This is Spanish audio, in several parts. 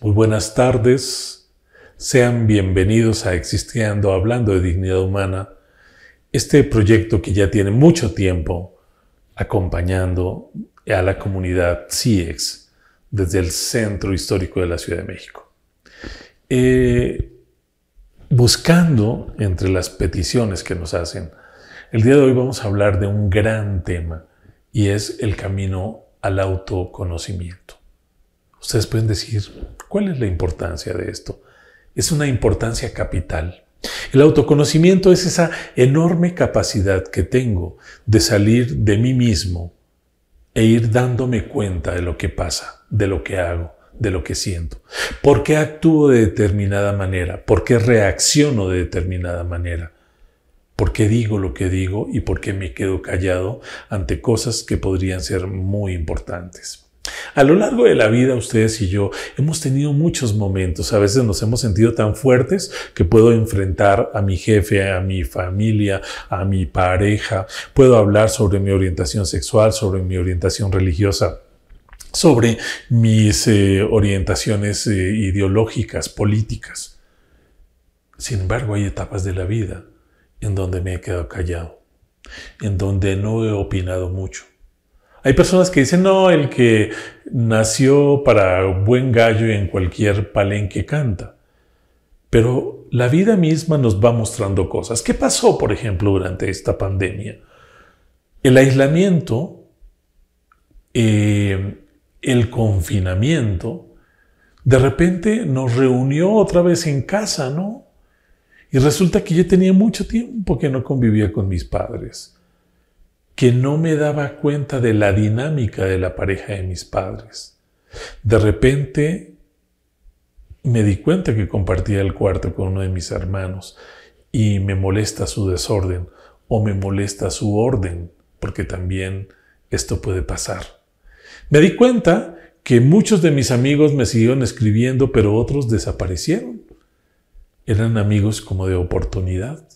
Muy buenas tardes, sean bienvenidos a Existiendo Hablando de Dignidad Humana, este proyecto que ya tiene mucho tiempo acompañando a la comunidad CIEX desde el Centro Histórico de la Ciudad de México. Eh, buscando entre las peticiones que nos hacen, el día de hoy vamos a hablar de un gran tema y es el camino al autoconocimiento. Ustedes pueden decir, ¿cuál es la importancia de esto? Es una importancia capital. El autoconocimiento es esa enorme capacidad que tengo de salir de mí mismo e ir dándome cuenta de lo que pasa, de lo que hago, de lo que siento. ¿Por qué actúo de determinada manera? ¿Por qué reacciono de determinada manera? ¿Por qué digo lo que digo y por qué me quedo callado ante cosas que podrían ser muy importantes? A lo largo de la vida, ustedes y yo hemos tenido muchos momentos. A veces nos hemos sentido tan fuertes que puedo enfrentar a mi jefe, a mi familia, a mi pareja. Puedo hablar sobre mi orientación sexual, sobre mi orientación religiosa sobre mis eh, orientaciones eh, ideológicas, políticas. Sin embargo, hay etapas de la vida en donde me he quedado callado, en donde no he opinado mucho, hay personas que dicen, no, el que nació para buen gallo en cualquier palenque canta. Pero la vida misma nos va mostrando cosas. ¿Qué pasó, por ejemplo, durante esta pandemia? El aislamiento, eh, el confinamiento, de repente nos reunió otra vez en casa, ¿no? Y resulta que yo tenía mucho tiempo que no convivía con mis padres que no me daba cuenta de la dinámica de la pareja de mis padres. De repente me di cuenta que compartía el cuarto con uno de mis hermanos y me molesta su desorden o me molesta su orden, porque también esto puede pasar. Me di cuenta que muchos de mis amigos me siguieron escribiendo, pero otros desaparecieron. Eran amigos como de oportunidad.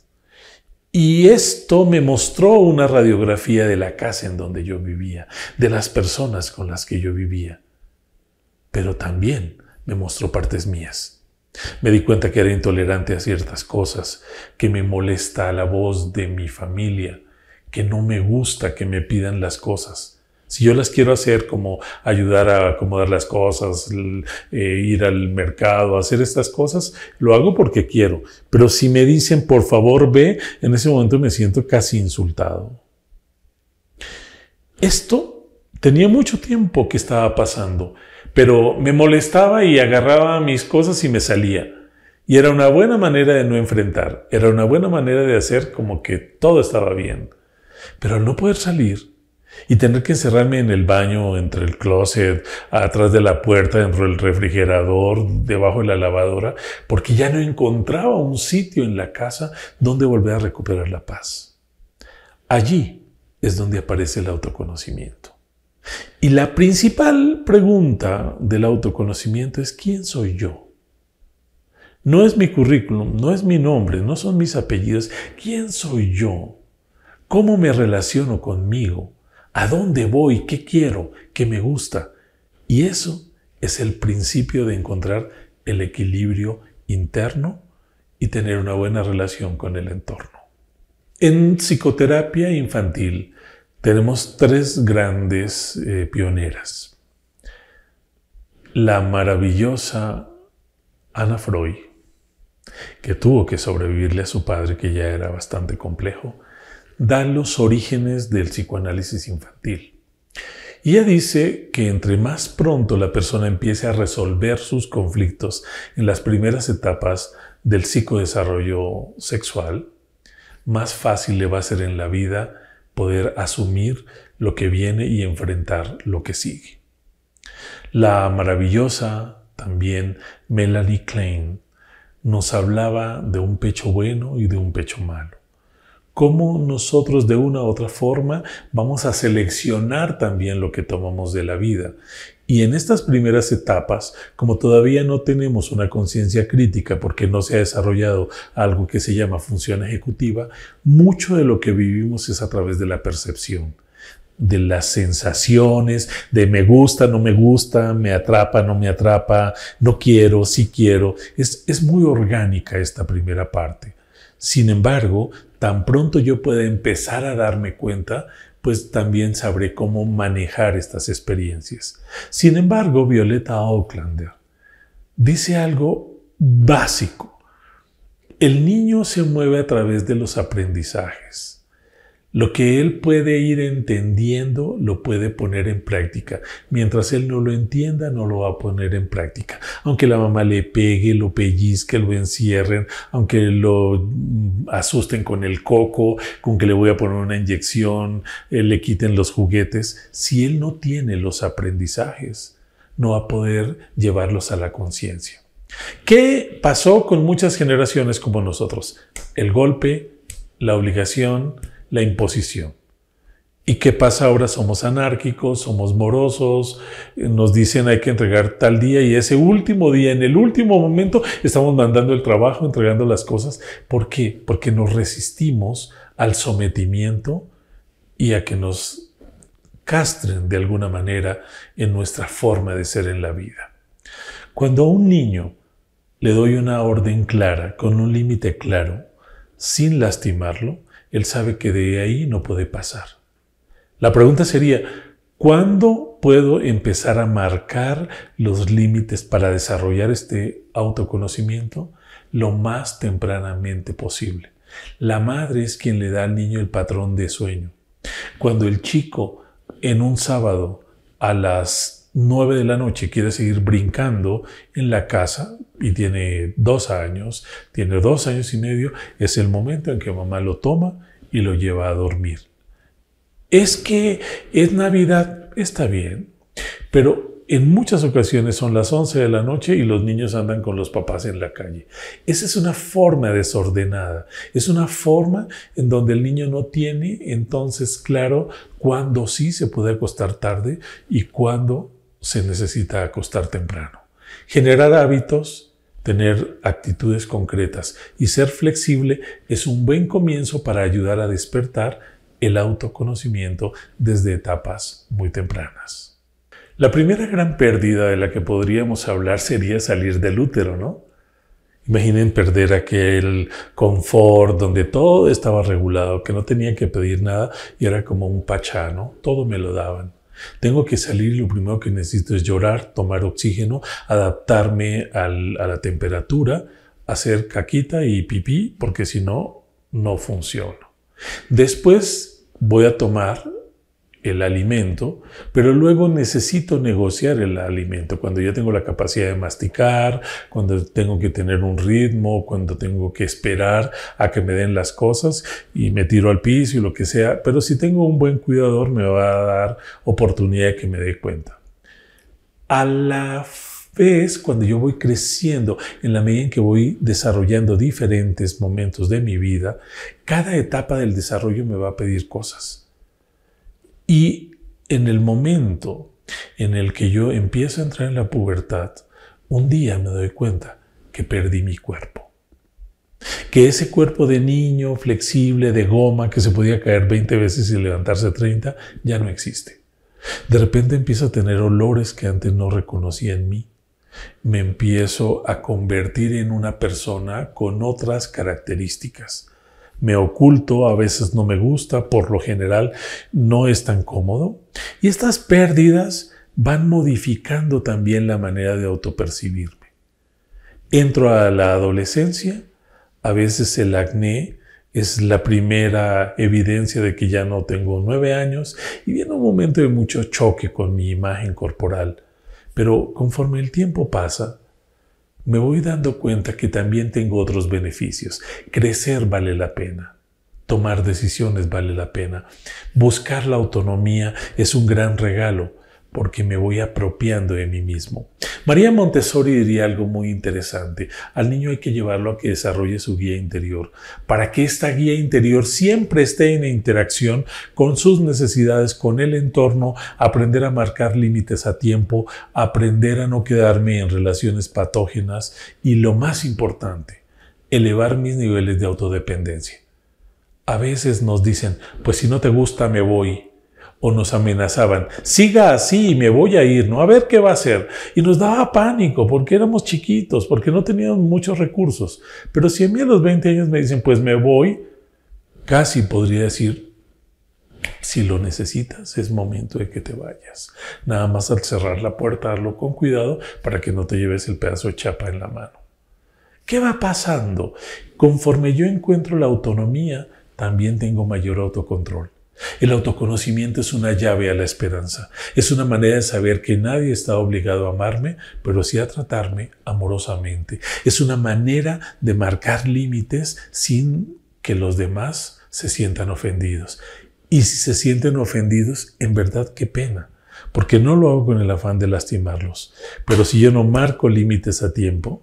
Y esto me mostró una radiografía de la casa en donde yo vivía, de las personas con las que yo vivía. Pero también me mostró partes mías. Me di cuenta que era intolerante a ciertas cosas, que me molesta la voz de mi familia, que no me gusta que me pidan las cosas, si yo las quiero hacer como ayudar a acomodar las cosas, eh, ir al mercado, hacer estas cosas, lo hago porque quiero. Pero si me dicen, por favor, ve, en ese momento me siento casi insultado. Esto tenía mucho tiempo que estaba pasando, pero me molestaba y agarraba mis cosas y me salía. Y era una buena manera de no enfrentar, era una buena manera de hacer como que todo estaba bien. Pero al no poder salir, y tener que encerrarme en el baño, entre el closet, atrás de la puerta, dentro del refrigerador, debajo de la lavadora, porque ya no encontraba un sitio en la casa donde volver a recuperar la paz. Allí es donde aparece el autoconocimiento. Y la principal pregunta del autoconocimiento es ¿quién soy yo? No es mi currículum, no es mi nombre, no son mis apellidos. ¿Quién soy yo? ¿Cómo me relaciono conmigo? ¿A dónde voy? ¿Qué quiero? ¿Qué me gusta? Y eso es el principio de encontrar el equilibrio interno y tener una buena relación con el entorno. En psicoterapia infantil tenemos tres grandes eh, pioneras. La maravillosa Ana Freud, que tuvo que sobrevivirle a su padre que ya era bastante complejo, da los orígenes del psicoanálisis infantil. ella dice que entre más pronto la persona empiece a resolver sus conflictos en las primeras etapas del psicodesarrollo sexual, más fácil le va a ser en la vida poder asumir lo que viene y enfrentar lo que sigue. La maravillosa también Melanie Klein nos hablaba de un pecho bueno y de un pecho malo cómo nosotros de una u otra forma vamos a seleccionar también lo que tomamos de la vida. Y en estas primeras etapas, como todavía no tenemos una conciencia crítica porque no se ha desarrollado algo que se llama función ejecutiva, mucho de lo que vivimos es a través de la percepción de las sensaciones, de me gusta, no me gusta, me atrapa, no me atrapa, no quiero, sí quiero. Es, es muy orgánica esta primera parte. Sin embargo, tan pronto yo pueda empezar a darme cuenta, pues también sabré cómo manejar estas experiencias. Sin embargo, Violeta Aucklander dice algo básico. El niño se mueve a través de los aprendizajes. Lo que él puede ir entendiendo lo puede poner en práctica. Mientras él no lo entienda, no lo va a poner en práctica. Aunque la mamá le pegue, lo pellizque, lo encierren, aunque lo mm, asusten con el coco, con que le voy a poner una inyección, eh, le quiten los juguetes, si él no tiene los aprendizajes, no va a poder llevarlos a la conciencia. ¿Qué pasó con muchas generaciones como nosotros? El golpe, la obligación, la imposición. ¿Y qué pasa ahora? Somos anárquicos, somos morosos, eh, nos dicen hay que entregar tal día y ese último día, en el último momento, estamos mandando el trabajo, entregando las cosas. ¿Por qué? Porque nos resistimos al sometimiento y a que nos castren de alguna manera en nuestra forma de ser en la vida. Cuando a un niño le doy una orden clara, con un límite claro, sin lastimarlo, él sabe que de ahí no puede pasar. La pregunta sería, ¿cuándo puedo empezar a marcar los límites para desarrollar este autoconocimiento? Lo más tempranamente posible. La madre es quien le da al niño el patrón de sueño. Cuando el chico en un sábado a las 9 de la noche quiere seguir brincando en la casa y tiene dos años, tiene dos años y medio, es el momento en que mamá lo toma y lo lleva a dormir. Es que es Navidad, está bien, pero en muchas ocasiones son las 11 de la noche y los niños andan con los papás en la calle. Esa es una forma desordenada, es una forma en donde el niño no tiene entonces claro cuándo sí se puede acostar tarde y cuándo se necesita acostar temprano. Generar hábitos, tener actitudes concretas y ser flexible es un buen comienzo para ayudar a despertar el autoconocimiento desde etapas muy tempranas. La primera gran pérdida de la que podríamos hablar sería salir del útero, ¿no? Imaginen perder aquel confort donde todo estaba regulado, que no tenía que pedir nada y era como un pachano, todo me lo daban. Tengo que salir lo primero que necesito es llorar, tomar oxígeno, adaptarme a la temperatura, hacer caquita y pipí, porque si no, no funciona. Después voy a tomar el alimento, pero luego necesito negociar el alimento, cuando yo tengo la capacidad de masticar, cuando tengo que tener un ritmo, cuando tengo que esperar a que me den las cosas y me tiro al piso y lo que sea, pero si tengo un buen cuidador me va a dar oportunidad de que me dé cuenta. A la vez, cuando yo voy creciendo, en la medida en que voy desarrollando diferentes momentos de mi vida, cada etapa del desarrollo me va a pedir cosas y en el momento en el que yo empiezo a entrar en la pubertad, un día me doy cuenta que perdí mi cuerpo. Que ese cuerpo de niño, flexible, de goma, que se podía caer 20 veces y levantarse 30, ya no existe. De repente empiezo a tener olores que antes no reconocía en mí. Me empiezo a convertir en una persona con otras características me oculto, a veces no me gusta, por lo general no es tan cómodo. Y estas pérdidas van modificando también la manera de autopercibirme. Entro a la adolescencia, a veces el acné es la primera evidencia de que ya no tengo nueve años y viene un momento de mucho choque con mi imagen corporal. Pero conforme el tiempo pasa, me voy dando cuenta que también tengo otros beneficios. Crecer vale la pena. Tomar decisiones vale la pena. Buscar la autonomía es un gran regalo porque me voy apropiando de mí mismo. María Montessori diría algo muy interesante. Al niño hay que llevarlo a que desarrolle su guía interior, para que esta guía interior siempre esté en interacción con sus necesidades, con el entorno, aprender a marcar límites a tiempo, aprender a no quedarme en relaciones patógenas y lo más importante, elevar mis niveles de autodependencia. A veces nos dicen, pues si no te gusta me voy, o nos amenazaban, siga así y me voy a ir, ¿no? A ver qué va a hacer. Y nos daba pánico porque éramos chiquitos, porque no teníamos muchos recursos. Pero si a mí a los 20 años me dicen, pues me voy, casi podría decir, si lo necesitas, es momento de que te vayas. Nada más al cerrar la puerta, darlo con cuidado para que no te lleves el pedazo de chapa en la mano. ¿Qué va pasando? Conforme yo encuentro la autonomía, también tengo mayor autocontrol. El autoconocimiento es una llave a la esperanza. Es una manera de saber que nadie está obligado a amarme, pero sí a tratarme amorosamente. Es una manera de marcar límites sin que los demás se sientan ofendidos. Y si se sienten ofendidos, en verdad qué pena, porque no lo hago con el afán de lastimarlos. Pero si yo no marco límites a tiempo,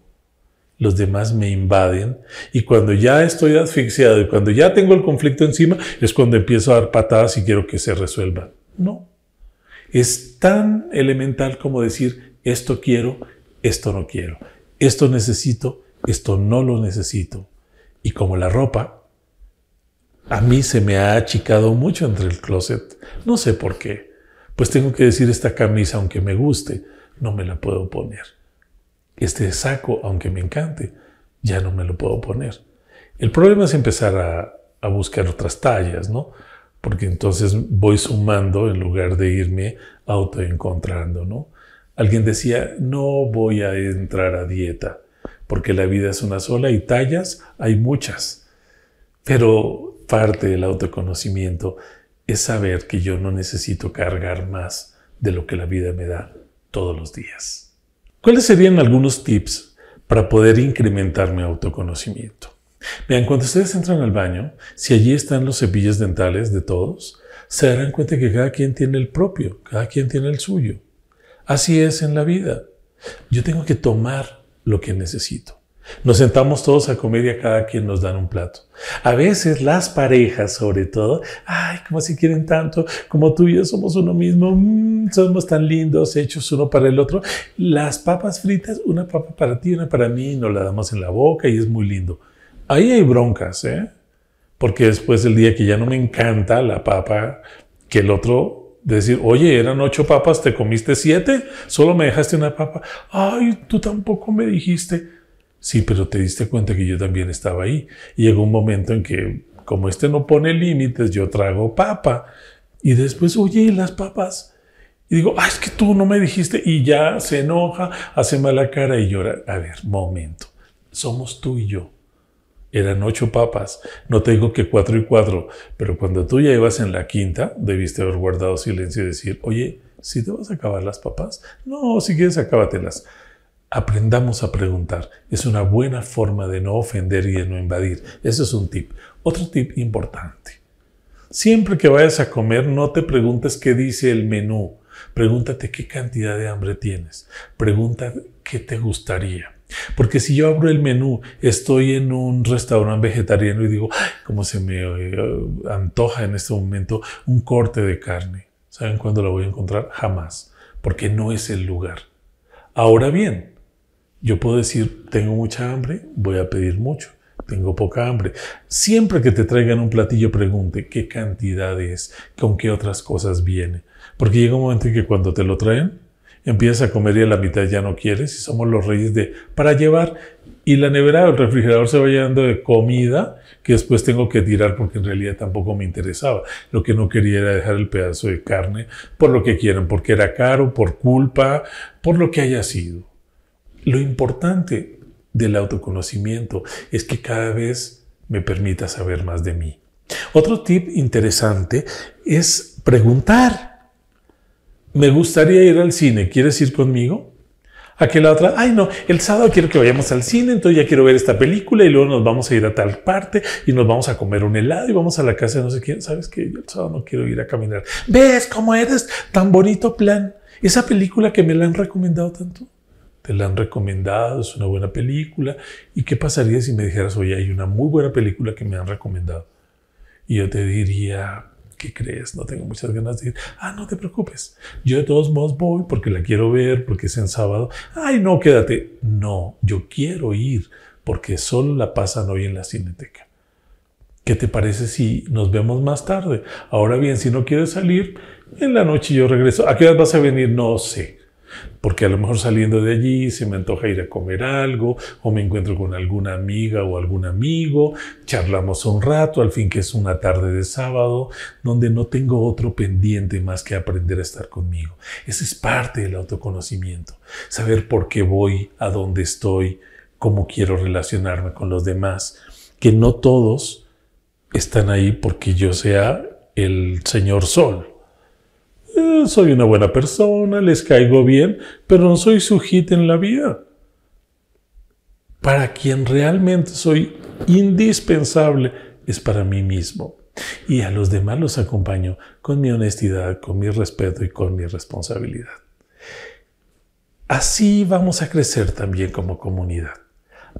los demás me invaden. Y cuando ya estoy asfixiado y cuando ya tengo el conflicto encima, es cuando empiezo a dar patadas y quiero que se resuelva. No. Es tan elemental como decir, esto quiero, esto no quiero, esto necesito, esto no lo necesito. Y como la ropa, a mí se me ha achicado mucho entre el closet. No sé por qué. Pues tengo que decir, esta camisa, aunque me guste, no me la puedo poner este saco, aunque me encante, ya no me lo puedo poner. El problema es empezar a, buscar otras tallas, ¿no? Porque entonces voy sumando en lugar de irme autoencontrando, ¿no? Alguien decía, no voy a entrar a dieta, porque la vida es una sola y tallas hay muchas. Pero parte del autoconocimiento es saber que yo no necesito cargar más de lo que la vida me da todos los días. ¿Cuáles serían algunos tips para poder incrementar mi autoconocimiento? Vean, cuando ustedes entran al baño, si allí están los cepillos dentales de todos, se darán cuenta que cada quien tiene el propio, cada quien tiene el suyo. Así es en la vida. Yo tengo que tomar lo que necesito. Nos sentamos todos a comer y a cada quien nos dan un plato. A veces las parejas, sobre todo, ay, como si quieren tanto, como tú y yo somos uno mismo, mm, somos tan lindos, hechos uno para el otro. Las papas fritas, una papa para ti, una para mí, nos la damos en la boca y es muy lindo. Ahí hay broncas, ¿eh? Porque después el día que ya no me encanta la papa, que el otro decir, oye, eran ocho papas, te comiste siete, solo me dejaste una papa. Ay, tú tampoco me dijiste. Sí, pero te diste cuenta que yo también estaba ahí. Y llegó un momento en que, como este no pone límites, yo trago papa. Y después, oye, las papas. Y digo, ah, es que tú no me dijiste. Y ya se enoja, hace mala cara y llora. A ver, momento. Somos tú y yo. Eran ocho papas. No te digo que cuatro y cuatro, pero cuando tú ya ibas en la quinta, debiste haber guardado silencio y decir, oye, si te vas a acabar las papas, no, si quieres, acábatelas aprendamos a preguntar. Es una buena forma de no ofender y de no invadir. Ese es un tip. Otro tip importante. Siempre que vayas a comer, no te preguntes qué dice el menú. Pregúntate qué cantidad de hambre tienes. Pregúntate qué te gustaría. Porque si yo abro el menú, estoy en un restaurante vegetariano y digo, cómo se me eh, antoja en este momento un corte de carne. ¿Saben cuándo lo voy a encontrar? Jamás, porque no es el lugar. Ahora bien, yo puedo decir, tengo mucha hambre, voy a pedir mucho. Tengo poca hambre. Siempre que te traigan un platillo, pregunte qué cantidad es, con qué otras cosas viene. Porque llega un momento en que cuando te lo traen, empiezas a comer y a la mitad ya no quieres. Y somos los reyes de para llevar. Y la nevera o el refrigerador se va llenando de comida que después tengo que tirar porque en realidad tampoco me interesaba. Lo que no quería era dejar el pedazo de carne por lo que quieran, porque era caro, por culpa, por lo que haya sido. Lo importante del autoconocimiento es que cada vez me permita saber más de mí. Otro tip interesante es preguntar. Me gustaría ir al cine, ¿quieres ir conmigo? A que la otra, ay no, el sábado quiero que vayamos al cine, entonces ya quiero ver esta película y luego nos vamos a ir a tal parte y nos vamos a comer un helado y vamos a la casa de no sé quién. ¿Sabes que el sábado no quiero ir a caminar. ¿Ves cómo eres? Tan bonito plan. Esa película que me la han recomendado tanto te la han recomendado, es una buena película. ¿Y qué pasaría si me dijeras, oye, hay una muy buena película que me han recomendado? Y yo te diría, ¿qué crees? No tengo muchas ganas de ir. Ah, no te preocupes. Yo de todos modos voy porque la quiero ver, porque es en sábado. Ay, no, quédate. No, yo quiero ir porque solo la pasan hoy en la cineteca. ¿Qué te parece si nos vemos más tarde? Ahora bien, si no quieres salir, en la noche yo regreso. ¿A qué hora vas a venir? No sé. Porque a lo mejor saliendo de allí se me antoja ir a comer algo o me encuentro con alguna amiga o algún amigo, charlamos un rato, al fin que es una tarde de sábado, donde no tengo otro pendiente más que aprender a estar conmigo. Ese es parte del autoconocimiento, saber por qué voy, a dónde estoy, cómo quiero relacionarme con los demás, que no todos están ahí porque yo sea el señor sol eh, soy una buena persona, les caigo bien, pero no soy su hit en la vida. Para quien realmente soy indispensable es para mí mismo. Y a los demás los acompaño con mi honestidad, con mi respeto y con mi responsabilidad. Así vamos a crecer también como comunidad.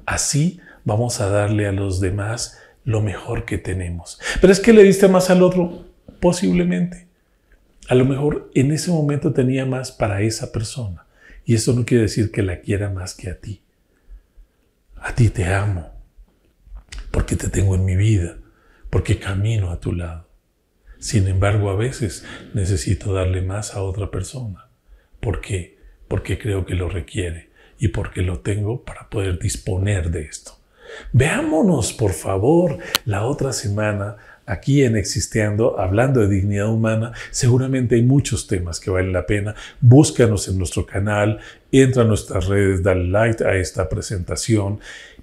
Así vamos a darle a los demás lo mejor que tenemos. Pero es que le diste más al otro, posiblemente. A lo mejor en ese momento tenía más para esa persona. Y eso no quiere decir que la quiera más que a ti. A ti te amo. Porque te tengo en mi vida. Porque camino a tu lado. Sin embargo, a veces necesito darle más a otra persona. ¿Por qué? Porque creo que lo requiere y porque lo tengo para poder disponer de esto. Veámonos, por favor, la otra semana aquí en Existiendo, hablando de dignidad humana. Seguramente hay muchos temas que valen la pena. Búscanos en nuestro canal, entra a nuestras redes, dale like a esta presentación,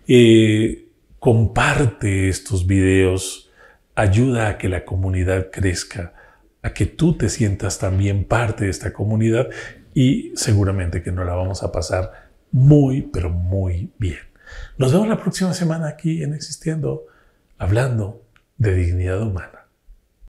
eh, comparte estos videos, ayuda a que la comunidad crezca, a que tú te sientas también parte de esta comunidad y seguramente que nos la vamos a pasar muy, pero muy bien. Nos vemos la próxima semana aquí en Existiendo, hablando de dignidad humana.